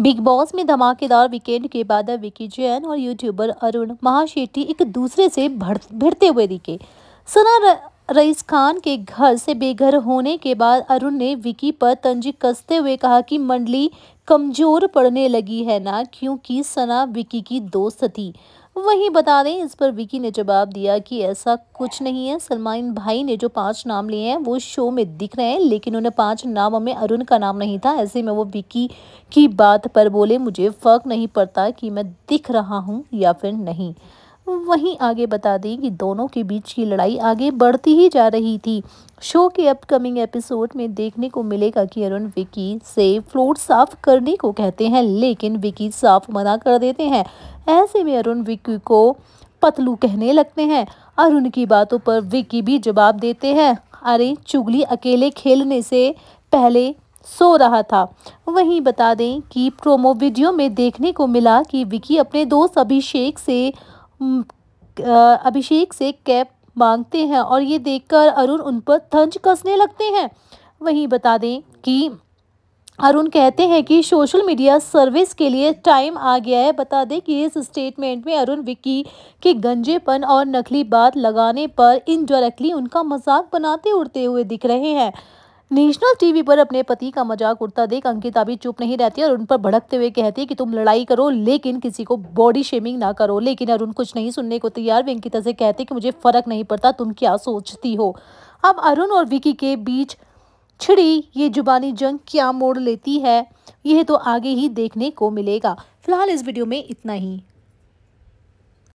big boss में धमाकेदार weekend के बाद विकी जैन और यूट्यूबर अरुण महाशेट्टी एक दूसरे से भिड़ते हुए दिखे सना रईस खान के घर से बेघर होने के बाद अरुण ने विकी पर तंजी कसते हुए कहा कि मंडली कमज़ोर पड़ने लगी है ना क्योंकि सना विकी की दोस्त थी वहीं बता दें इस पर विकी ने जवाब दिया कि ऐसा कुछ नहीं है सलमान भाई ने जो पांच नाम लिए हैं वो शो में दिख रहे हैं लेकिन उन्हें पांच नामों में अरुण का नाम नहीं था ऐसे में वो विकी की बात पर बोले मुझे फ़र्क नहीं पड़ता कि मैं दिख रहा हूँ या फिर नहीं वहीं आगे बता दें कि दोनों के बीच की लड़ाई आगे बढ़ती ही जा रही थी शो के अपकमिंग एपिसोड में देखने को मिलेगा कि अरुण विकी से फ्लोर साफ करने को कहते हैं लेकिन विकी साफ मना कर देते हैं ऐसे में अरुण विकी को पतलू कहने लगते हैं अरुण की बातों पर विकी भी जवाब देते हैं अरे चुगली अकेले खेलने से पहले सो रहा था वहीं बता दें कि प्रोमो वीडियो में देखने को मिला कि विकी अपने दोस्त अभिषेक से अभिषेक से कैप मांगते हैं और ये देखकर अरुण उन पर थंज कसने लगते हैं वहीं बता दें कि अरुण कहते हैं कि सोशल मीडिया सर्विस के लिए टाइम आ गया है बता दें कि इस स्टेटमेंट में अरुण विक्की के गंजेपन और नकली बात लगाने पर इनडायरेक्टली उनका मजाक बनाते उड़ते हुए दिख रहे हैं नेशनल टीवी पर अपने पति का मजाक उड़ता देख अंकिता भी चुप नहीं रहती और उन पर भड़कते हुए कहती है कि तुम लड़ाई करो लेकिन किसी को बॉडी शेमिंग ना करो लेकिन अरुण कुछ नहीं सुनने को तैयार भी अंकिता से कहते कि मुझे फर्क नहीं पड़ता तुम क्या सोचती हो अब अरुण और विकी के बीच छिड़ी ये जुबानी जंग क्या मोड़ लेती है यह तो आगे ही देखने को मिलेगा फिलहाल इस वीडियो में इतना ही